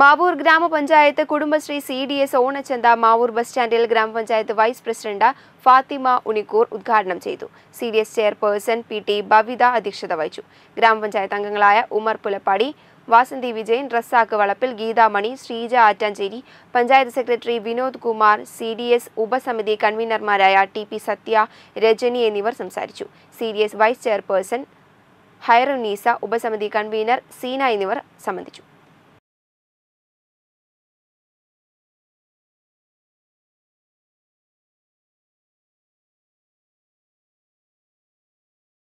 മാവൂർ ഗ്രാമപഞ്ചായത്ത് Kudumbashree C D S ഓണച്ചന്ത Mavoor bus സ്റ്റാൻഡിൽ ഗ്രാമപഞ്ചായത്ത് വൈസ് പ്രസിഡന്റ് ഫാത്തിമ ഉണിക്കൂർ ഉദ്ഘാടനം ചെയ്തു C D S chairperson P T Bavitha അധ്യക്ഷത വഹിച്ചു ഗ്രാമപഞ്ചായത്ത് അംഗങ്ങളായ Umar Pulappadi Vasanthi Vijayan Razak Valappil Geethamani Sreeja Attancheri panchayat secretary Vinod Kumar C D S ഉപസമിതി കൺവീനർമാരായ ടി പി സത്യ രജനി എന്നിവർ സംസാരിച്ചു C D S vice chairperson Hairunneesa ഉപസമിതി കൺവീനർ സീന എന്നിവർ സംബന്ധിച്ചു